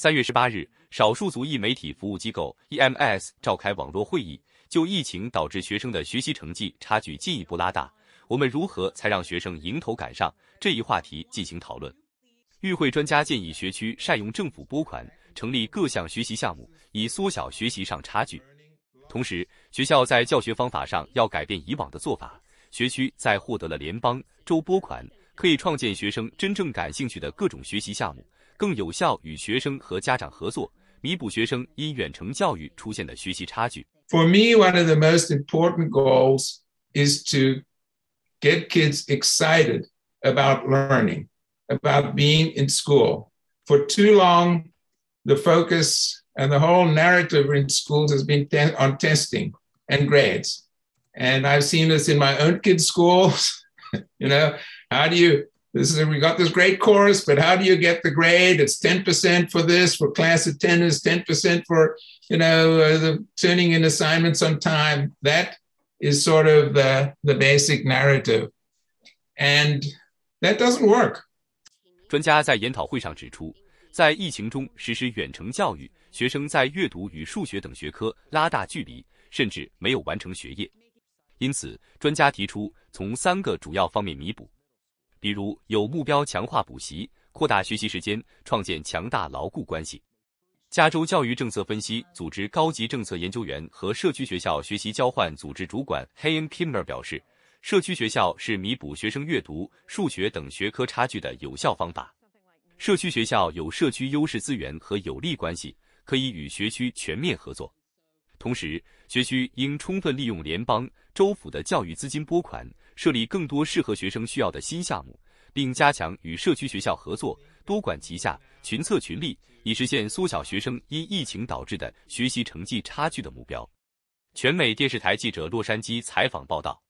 三月十八日，少数族裔媒体服务机构 EMS 召开网络会议，就疫情导致学生的学习成绩差距进一步拉大，我们如何才让学生迎头赶上这一话题进行讨论。与会专家建议学区善用政府拨款，成立各项学习项目，以缩小学习上差距。同时，学校在教学方法上要改变以往的做法。学区在获得了联邦州拨款，可以创建学生真正感兴趣的各种学习项目。更有效与学生和家长合作，弥补学生因远程教育出现的学习差距。For me, one of the most important goals is to get kids excited about learning, about being in school. For too long, the focus and the whole narrative in schools has been on testing and grades. And I've seen this in my own kids' schools. you know, how do you this is, we got this great course, but how do you get the grade? It's 10% for this, for class attendance, 10% for, you know, uh, the turning in assignments on time. That is sort of the, the basic narrative. And that doesn't work. 专家在研讨会上指出，在疫情中实施远程教育，学生在阅读与数学等学科拉大距离，甚至没有完成学业。因此，专家提出从三个主要方面弥补。比如，有目标强化补习，扩大学习时间，创建强大牢固关系。加州教育政策分析组织高级政策研究员和社区学校学习交换组织主管 Hayan Kimmer 表示，社区学校是弥补学生阅读、数学等学科差距的有效方法。社区学校有社区优势资源和有利关系，可以与学区全面合作。同时，学区应充分利用联邦、州府的教育资金拨款。设立更多适合学生需要的新项目，并加强与社区学校合作，多管齐下，群策群力，以实现缩小学生因疫情导致的学习成绩差距的目标。全美电视台记者洛杉矶采访报道。